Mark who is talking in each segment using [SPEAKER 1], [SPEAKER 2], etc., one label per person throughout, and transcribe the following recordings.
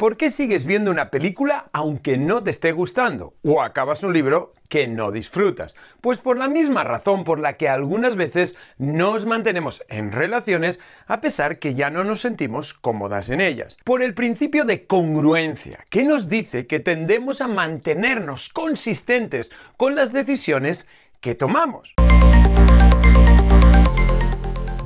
[SPEAKER 1] ¿Por qué sigues viendo una película aunque no te esté gustando? ¿O acabas un libro que no disfrutas? Pues por la misma razón por la que algunas veces nos mantenemos en relaciones a pesar que ya no nos sentimos cómodas en ellas. Por el principio de congruencia, que nos dice que tendemos a mantenernos consistentes con las decisiones que tomamos.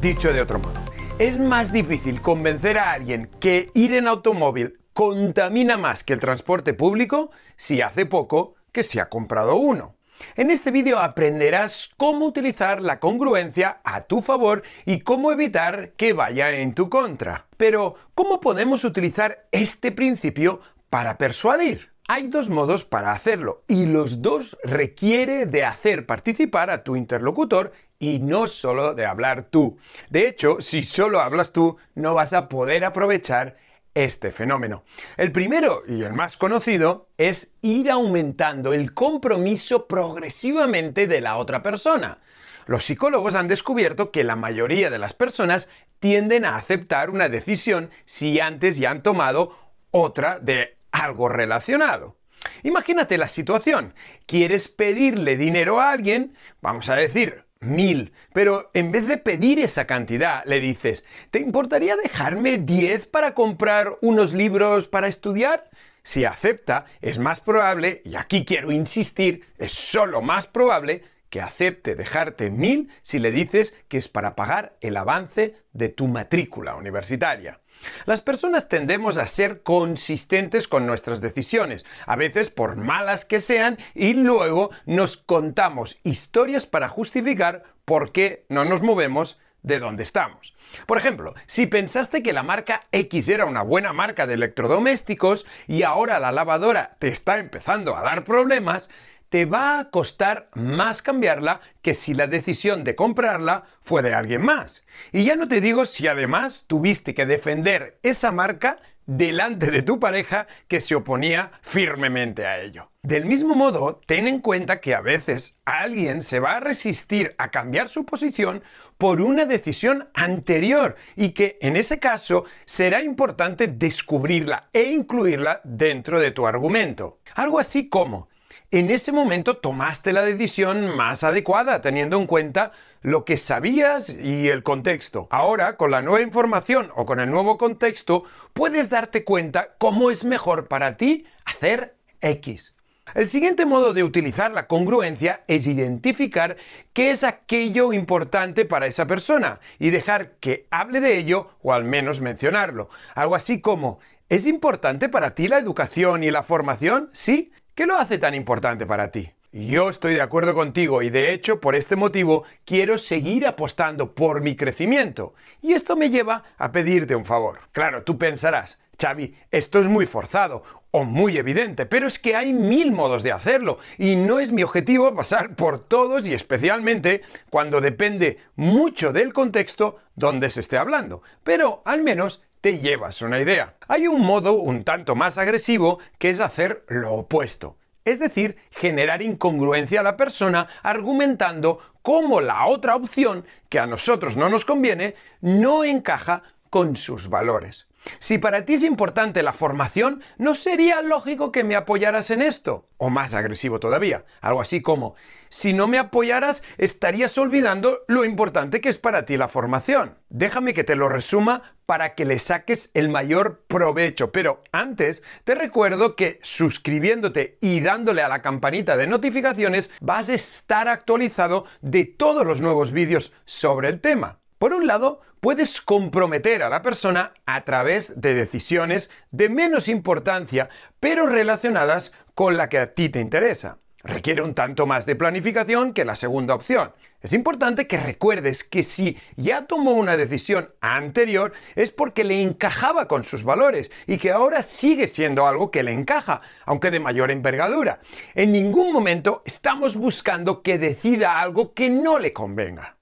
[SPEAKER 1] Dicho de otro modo, es más difícil convencer a alguien que ir en automóvil contamina más que el transporte público si hace poco que se ha comprado uno. En este vídeo aprenderás cómo utilizar la congruencia a tu favor y cómo evitar que vaya en tu contra. Pero, ¿cómo podemos utilizar este principio para persuadir? Hay dos modos para hacerlo y los dos requiere de hacer participar a tu interlocutor y no solo de hablar tú. De hecho, si solo hablas tú, no vas a poder aprovechar este fenómeno. El primero y el más conocido es ir aumentando el compromiso progresivamente de la otra persona. Los psicólogos han descubierto que la mayoría de las personas tienden a aceptar una decisión si antes ya han tomado otra de algo relacionado. Imagínate la situación. Quieres pedirle dinero a alguien, vamos a decir, mil, pero en vez de pedir esa cantidad, le dices, ¿te importaría dejarme 10 para comprar unos libros para estudiar? Si acepta, es más probable, y aquí quiero insistir, es solo más probable que acepte dejarte mil si le dices que es para pagar el avance de tu matrícula universitaria. Las personas tendemos a ser consistentes con nuestras decisiones, a veces por malas que sean, y luego nos contamos historias para justificar por qué no nos movemos de donde estamos. Por ejemplo, si pensaste que la marca X era una buena marca de electrodomésticos y ahora la lavadora te está empezando a dar problemas, te va a costar más cambiarla que si la decisión de comprarla fue de alguien más. Y ya no te digo si además tuviste que defender esa marca delante de tu pareja que se oponía firmemente a ello. Del mismo modo, ten en cuenta que a veces alguien se va a resistir a cambiar su posición por una decisión anterior y que en ese caso será importante descubrirla e incluirla dentro de tu argumento. Algo así como, en ese momento tomaste la decisión más adecuada, teniendo en cuenta lo que sabías y el contexto. Ahora, con la nueva información o con el nuevo contexto, puedes darte cuenta cómo es mejor para ti hacer X. El siguiente modo de utilizar la congruencia es identificar qué es aquello importante para esa persona y dejar que hable de ello o al menos mencionarlo. Algo así como, ¿es importante para ti la educación y la formación? Sí. ¿Qué lo hace tan importante para ti? Yo estoy de acuerdo contigo y de hecho por este motivo quiero seguir apostando por mi crecimiento. Y esto me lleva a pedirte un favor. Claro, tú pensarás, Xavi, esto es muy forzado o muy evidente, pero es que hay mil modos de hacerlo y no es mi objetivo pasar por todos y especialmente cuando depende mucho del contexto donde se esté hablando. Pero al menos te llevas una idea. Hay un modo un tanto más agresivo que es hacer lo opuesto. Es decir, generar incongruencia a la persona argumentando cómo la otra opción, que a nosotros no nos conviene, no encaja con sus valores. Si para ti es importante la formación, ¿no sería lógico que me apoyaras en esto? O más agresivo todavía, algo así como, si no me apoyaras, estarías olvidando lo importante que es para ti la formación. Déjame que te lo resuma para que le saques el mayor provecho, pero antes te recuerdo que suscribiéndote y dándole a la campanita de notificaciones vas a estar actualizado de todos los nuevos vídeos sobre el tema. Por un lado, puedes comprometer a la persona a través de decisiones de menos importancia, pero relacionadas con la que a ti te interesa. Requiere un tanto más de planificación que la segunda opción. Es importante que recuerdes que si ya tomó una decisión anterior es porque le encajaba con sus valores y que ahora sigue siendo algo que le encaja, aunque de mayor envergadura. En ningún momento estamos buscando que decida algo que no le convenga.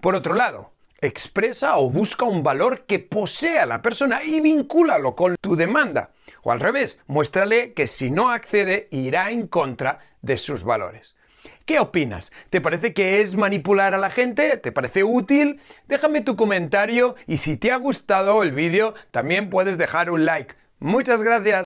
[SPEAKER 1] Por otro lado, expresa o busca un valor que posea la persona y vínculalo con tu demanda. O al revés, muéstrale que si no accede irá en contra de sus valores. ¿Qué opinas? ¿Te parece que es manipular a la gente? ¿Te parece útil? Déjame tu comentario y si te ha gustado el vídeo también puedes dejar un like. Muchas gracias.